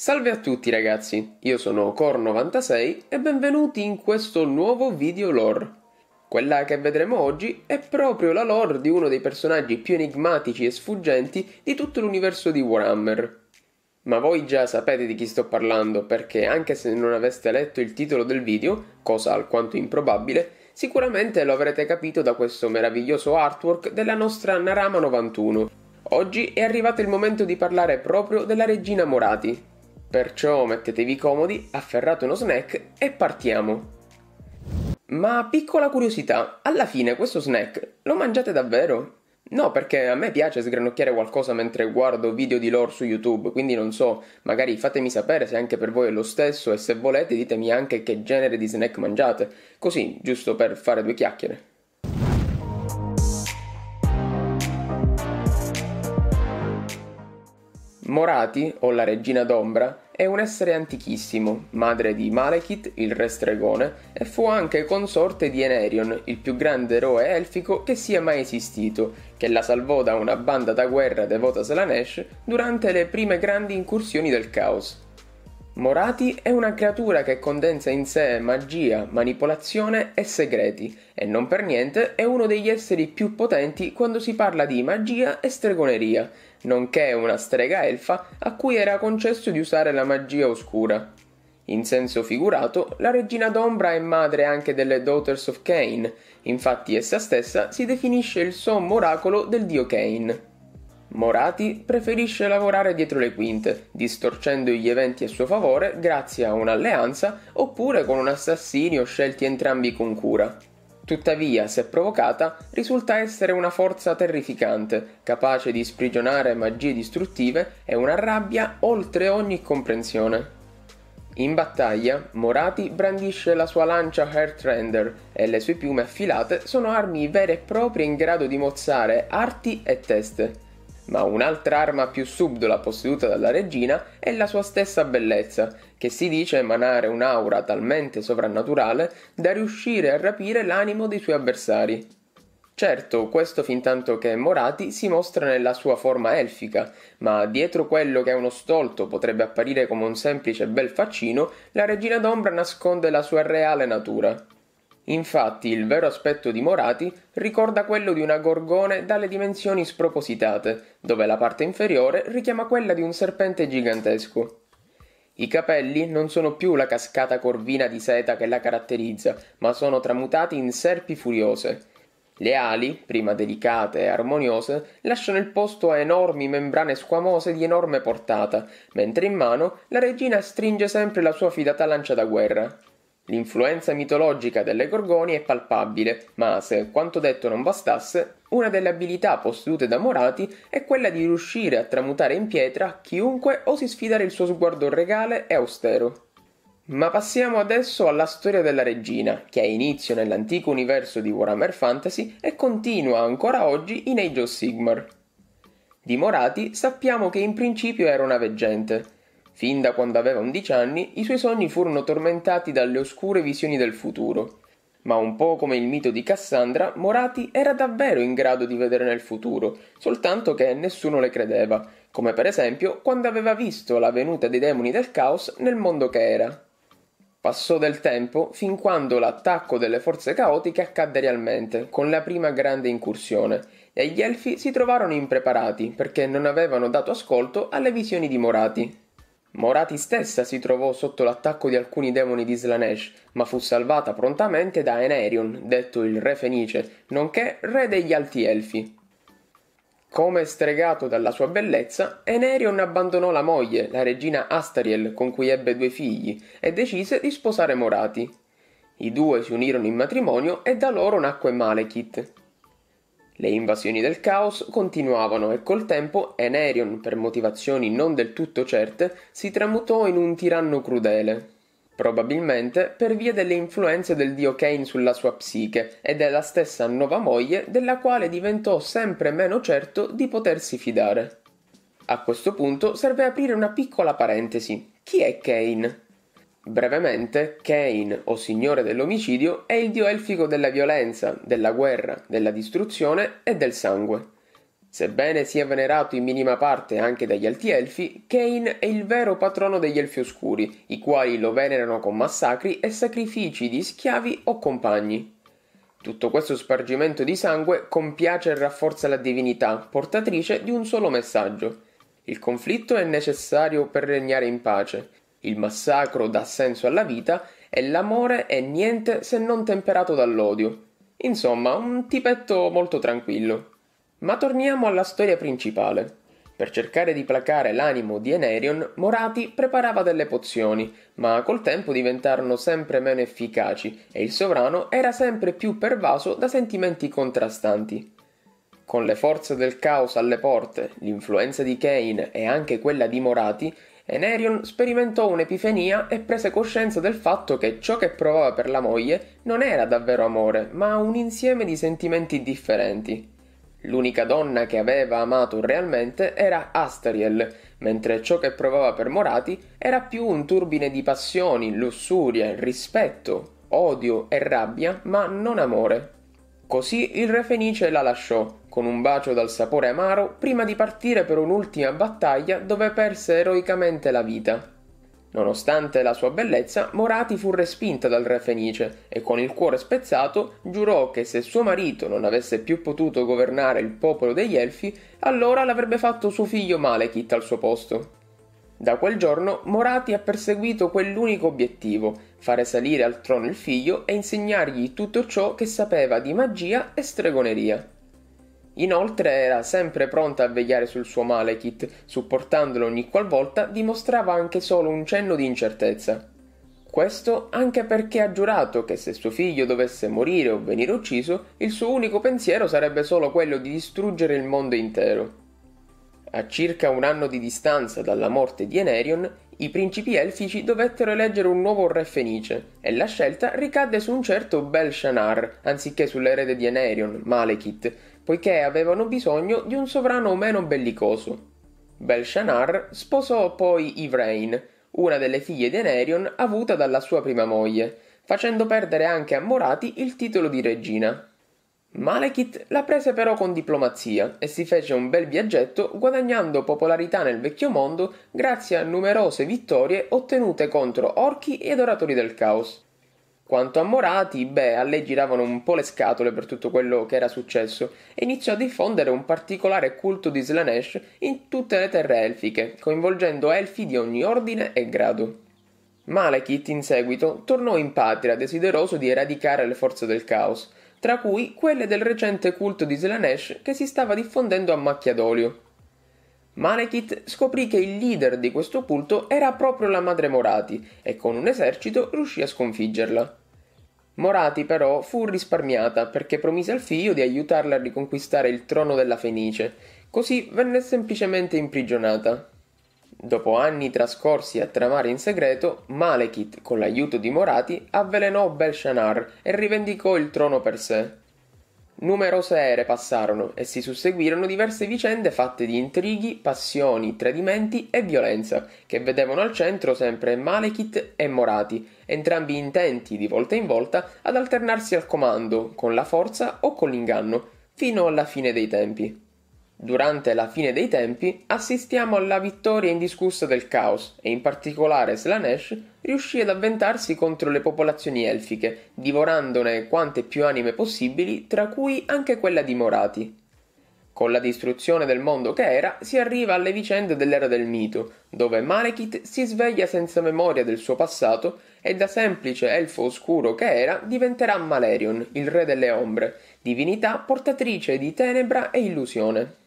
Salve a tutti ragazzi, io sono core 96 e benvenuti in questo nuovo video lore. Quella che vedremo oggi è proprio la lore di uno dei personaggi più enigmatici e sfuggenti di tutto l'universo di Warhammer. Ma voi già sapete di chi sto parlando perché anche se non aveste letto il titolo del video, cosa alquanto improbabile, sicuramente lo avrete capito da questo meraviglioso artwork della nostra Narama 91. Oggi è arrivato il momento di parlare proprio della regina Morati, Perciò mettetevi comodi, afferrate uno snack e partiamo. Ma piccola curiosità, alla fine questo snack lo mangiate davvero? No, perché a me piace sgranocchiare qualcosa mentre guardo video di lore su YouTube, quindi non so, magari fatemi sapere se anche per voi è lo stesso e se volete ditemi anche che genere di snack mangiate, così giusto per fare due chiacchiere. Morati, o la regina d'ombra, è un essere antichissimo, madre di Malekith, il re stregone, e fu anche consorte di Enerion, il più grande eroe elfico che sia mai esistito, che la salvò da una banda da guerra devota a Slanesh durante le prime grandi incursioni del caos. Morati è una creatura che condensa in sé magia, manipolazione e segreti, e non per niente è uno degli esseri più potenti quando si parla di magia e stregoneria, nonché una strega elfa a cui era concesso di usare la magia oscura. In senso figurato, la regina d'ombra è madre anche delle Daughters of Cain, infatti essa stessa si definisce il sommo oracolo del dio Cain. Morati preferisce lavorare dietro le quinte, distorcendo gli eventi a suo favore grazie a un'alleanza oppure con un assassino scelti entrambi con cura. Tuttavia, se provocata, risulta essere una forza terrificante, capace di sprigionare magie distruttive e una rabbia oltre ogni comprensione. In battaglia, Morati brandisce la sua lancia Heartrender e le sue piume affilate sono armi vere e proprie in grado di mozzare arti e teste ma un'altra arma più subdola posseduta dalla regina è la sua stessa bellezza, che si dice emanare un'aura talmente sovrannaturale da riuscire a rapire l'animo dei suoi avversari. Certo, questo fintanto che Morati si mostra nella sua forma elfica, ma dietro quello che a uno stolto potrebbe apparire come un semplice bel faccino, la regina d'ombra nasconde la sua reale natura. Infatti il vero aspetto di Morati ricorda quello di una gorgone dalle dimensioni spropositate, dove la parte inferiore richiama quella di un serpente gigantesco. I capelli non sono più la cascata corvina di seta che la caratterizza, ma sono tramutati in serpi furiose. Le ali, prima delicate e armoniose, lasciano il posto a enormi membrane squamose di enorme portata, mentre in mano la regina stringe sempre la sua fidata lancia da guerra. L'influenza mitologica delle Gorgoni è palpabile, ma se quanto detto non bastasse, una delle abilità possedute da Morati è quella di riuscire a tramutare in pietra chiunque osi sfidare il suo sguardo regale e austero. Ma passiamo adesso alla storia della regina, che ha inizio nell'antico universo di Warhammer Fantasy e continua ancora oggi in Age of Sigmar. Di Morati sappiamo che in principio era una veggente, Fin da quando aveva 11 anni, i suoi sogni furono tormentati dalle oscure visioni del futuro. Ma un po' come il mito di Cassandra, Morati era davvero in grado di vedere nel futuro, soltanto che nessuno le credeva, come per esempio quando aveva visto la venuta dei demoni del caos nel mondo che era. Passò del tempo fin quando l'attacco delle forze caotiche accadde realmente, con la prima grande incursione, e gli elfi si trovarono impreparati perché non avevano dato ascolto alle visioni di Morati. Morati stessa si trovò sotto l'attacco di alcuni demoni di Slanesh, ma fu salvata prontamente da Enerion, detto il re Fenice, nonché re degli Alti Elfi. Come stregato dalla sua bellezza, Enerion abbandonò la moglie, la regina Astariel, con cui ebbe due figli, e decise di sposare Morati. I due si unirono in matrimonio e da loro nacque Malekith. Le invasioni del caos continuavano e col tempo Enerion, per motivazioni non del tutto certe, si tramutò in un tiranno crudele. Probabilmente per via delle influenze del dio Kane sulla sua psiche e della stessa nuova moglie della quale diventò sempre meno certo di potersi fidare. A questo punto serve aprire una piccola parentesi. Chi è Kane? Brevemente, Cain, o signore dell'omicidio, è il dio elfico della violenza, della guerra, della distruzione e del sangue. Sebbene sia venerato in minima parte anche dagli alti elfi, Cain è il vero patrono degli elfi oscuri, i quali lo venerano con massacri e sacrifici di schiavi o compagni. Tutto questo spargimento di sangue compiace e rafforza la divinità, portatrice di un solo messaggio. Il conflitto è necessario per regnare in pace, il massacro dà senso alla vita e l'amore è niente se non temperato dall'odio. Insomma, un tipetto molto tranquillo. Ma torniamo alla storia principale. Per cercare di placare l'animo di Enerion, Morati preparava delle pozioni, ma col tempo diventarono sempre meno efficaci e il sovrano era sempre più pervaso da sentimenti contrastanti. Con le forze del caos alle porte, l'influenza di Kane e anche quella di Morati, Enerion sperimentò un'epifania e prese coscienza del fatto che ciò che provava per la moglie non era davvero amore, ma un insieme di sentimenti differenti. L'unica donna che aveva amato realmente era Asteriel, mentre ciò che provava per Morati era più un turbine di passioni, lussurie, rispetto, odio e rabbia, ma non amore. Così il re Fenice la lasciò, con un bacio dal sapore amaro prima di partire per un'ultima battaglia dove perse eroicamente la vita. Nonostante la sua bellezza, Morati fu respinta dal re Fenice e con il cuore spezzato giurò che se suo marito non avesse più potuto governare il popolo degli Elfi, allora l'avrebbe fatto suo figlio Malekith al suo posto. Da quel giorno Morati ha perseguito quell'unico obiettivo, fare salire al trono il figlio e insegnargli tutto ciò che sapeva di magia e stregoneria. Inoltre era sempre pronta a vegliare sul suo Malekit, supportandolo ogni qualvolta dimostrava anche solo un cenno di incertezza. Questo anche perché ha giurato che se suo figlio dovesse morire o venire ucciso, il suo unico pensiero sarebbe solo quello di distruggere il mondo intero. A circa un anno di distanza dalla morte di Enerion, i principi elfici dovettero eleggere un nuovo re fenice e la scelta ricadde su un certo Belshanar anziché sull'erede di Enerion, Malekith, poiché avevano bisogno di un sovrano meno bellicoso. Belshanar sposò poi Ivrain, una delle figlie di Enerion avuta dalla sua prima moglie, facendo perdere anche a Morati il titolo di regina. Malekith la prese però con diplomazia e si fece un bel viaggetto guadagnando popolarità nel vecchio mondo grazie a numerose vittorie ottenute contro orchi e adoratori del caos. Quanto a Morati, beh, a lei giravano un po' le scatole per tutto quello che era successo e iniziò a diffondere un particolare culto di Slanesh in tutte le terre elfiche, coinvolgendo elfi di ogni ordine e grado. Malekith in seguito tornò in patria desideroso di eradicare le forze del caos tra cui quelle del recente culto di Slanesh che si stava diffondendo a macchia d'olio. Malekith scoprì che il leader di questo culto era proprio la madre Morati e con un esercito riuscì a sconfiggerla. Morati però fu risparmiata perché promise al figlio di aiutarla a riconquistare il trono della Fenice, così venne semplicemente imprigionata. Dopo anni trascorsi a tramare in segreto, Malekith, con l'aiuto di Morati, avvelenò Belshanar e rivendicò il trono per sé. Numerose ere passarono e si susseguirono diverse vicende fatte di intrighi, passioni, tradimenti e violenza, che vedevano al centro sempre Malekith e Morati, entrambi intenti di volta in volta ad alternarsi al comando, con la forza o con l'inganno, fino alla fine dei tempi. Durante la fine dei tempi assistiamo alla vittoria indiscussa del caos e in particolare Slanesh riuscì ad avventarsi contro le popolazioni elfiche, divorandone quante più anime possibili, tra cui anche quella di Morati. Con la distruzione del mondo che era, si arriva alle vicende dell'era del mito, dove Malekith si sveglia senza memoria del suo passato e da semplice elfo oscuro che era diventerà Malerion, il re delle ombre, divinità portatrice di tenebra e illusione.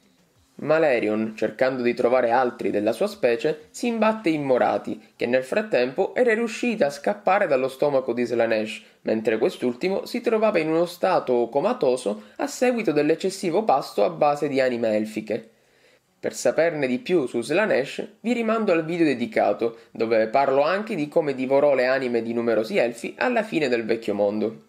Malerion, cercando di trovare altri della sua specie, si imbatte in Morati, che nel frattempo era riuscita a scappare dallo stomaco di Slanesh, mentre quest'ultimo si trovava in uno stato comatoso a seguito dell'eccessivo pasto a base di anime elfiche. Per saperne di più su Slanesh vi rimando al video dedicato, dove parlo anche di come divorò le anime di numerosi elfi alla fine del vecchio mondo.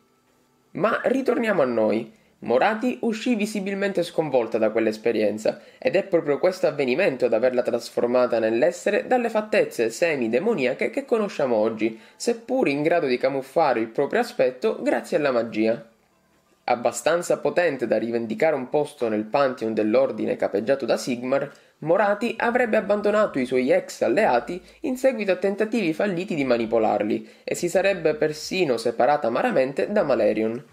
Ma ritorniamo a noi. Morati uscì visibilmente sconvolta da quell'esperienza ed è proprio questo avvenimento ad averla trasformata nell'essere dalle fattezze semi-demoniache che conosciamo oggi, seppur in grado di camuffare il proprio aspetto grazie alla magia. Abbastanza potente da rivendicare un posto nel pantheon dell'ordine capeggiato da Sigmar, Morati avrebbe abbandonato i suoi ex alleati in seguito a tentativi falliti di manipolarli e si sarebbe persino separata amaramente da Malerion.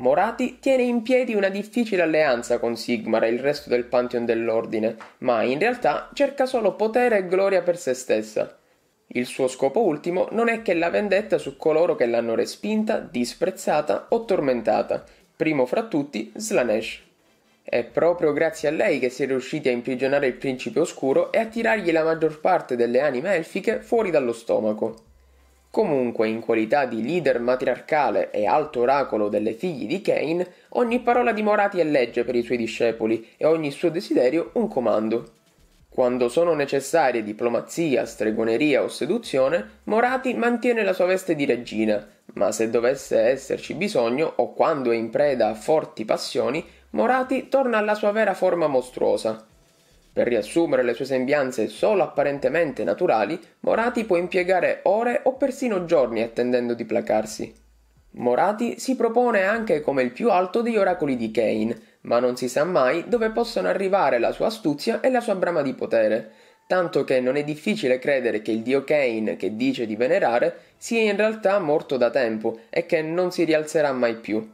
Morati tiene in piedi una difficile alleanza con Sigmar e il resto del Pantheon dell'Ordine, ma in realtà cerca solo potere e gloria per se stessa. Il suo scopo ultimo non è che la vendetta su coloro che l'hanno respinta, disprezzata o tormentata, primo fra tutti Slanesh. È proprio grazie a lei che si è riusciti a imprigionare il principe oscuro e a tirargli la maggior parte delle anime elfiche fuori dallo stomaco. Comunque, in qualità di leader matriarcale e alto oracolo delle figlie di Cain, ogni parola di Morati è legge per i suoi discepoli e ogni suo desiderio un comando. Quando sono necessarie diplomazia, stregoneria o seduzione, Morati mantiene la sua veste di regina, ma se dovesse esserci bisogno o quando è in preda a forti passioni, Morati torna alla sua vera forma mostruosa. Per riassumere le sue sembianze solo apparentemente naturali, Morati può impiegare ore o persino giorni attendendo di placarsi. Morati si propone anche come il più alto degli oracoli di Kane, ma non si sa mai dove possono arrivare la sua astuzia e la sua brama di potere, tanto che non è difficile credere che il dio Kane, che dice di venerare, sia in realtà morto da tempo e che non si rialzerà mai più.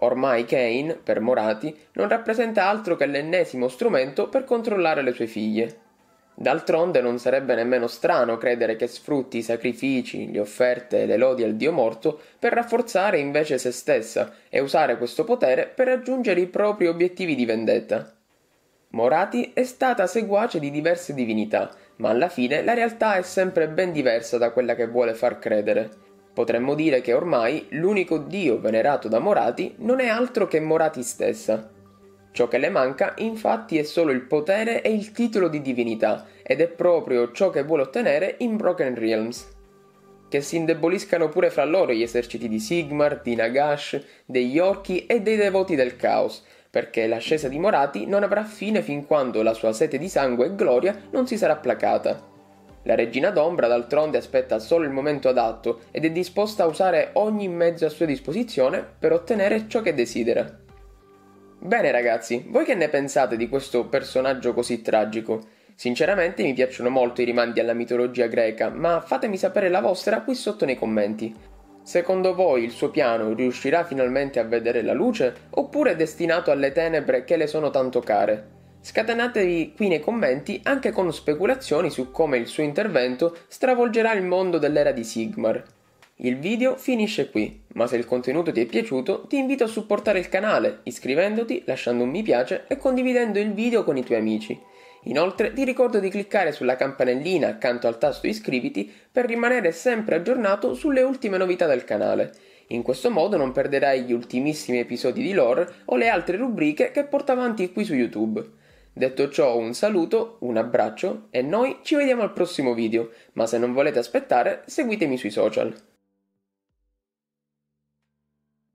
Ormai Kane, per Morati, non rappresenta altro che l'ennesimo strumento per controllare le sue figlie. D'altronde non sarebbe nemmeno strano credere che sfrutti i sacrifici, le offerte e le lodi al dio morto per rafforzare invece se stessa e usare questo potere per raggiungere i propri obiettivi di vendetta. Morati è stata seguace di diverse divinità, ma alla fine la realtà è sempre ben diversa da quella che vuole far credere. Potremmo dire che ormai l'unico dio venerato da Morati non è altro che Morati stessa. Ciò che le manca infatti è solo il potere e il titolo di divinità ed è proprio ciò che vuole ottenere in Broken Realms. Che si indeboliscano pure fra loro gli eserciti di Sigmar, di Nagash, degli orchi e dei devoti del caos, perché l'ascesa di Morati non avrà fine fin quando la sua sete di sangue e gloria non si sarà placata. La regina d'ombra, d'altronde, aspetta solo il momento adatto ed è disposta a usare ogni mezzo a sua disposizione per ottenere ciò che desidera. Bene ragazzi, voi che ne pensate di questo personaggio così tragico? Sinceramente mi piacciono molto i rimandi alla mitologia greca, ma fatemi sapere la vostra qui sotto nei commenti. Secondo voi il suo piano riuscirà finalmente a vedere la luce oppure è destinato alle tenebre che le sono tanto care? Scatenatevi qui nei commenti anche con speculazioni su come il suo intervento stravolgerà il mondo dell'era di Sigmar. Il video finisce qui, ma se il contenuto ti è piaciuto ti invito a supportare il canale iscrivendoti, lasciando un mi piace e condividendo il video con i tuoi amici. Inoltre ti ricordo di cliccare sulla campanellina accanto al tasto iscriviti per rimanere sempre aggiornato sulle ultime novità del canale. In questo modo non perderai gli ultimissimi episodi di lore o le altre rubriche che porta avanti qui su YouTube. Detto ciò un saluto, un abbraccio e noi ci vediamo al prossimo video, ma se non volete aspettare seguitemi sui social.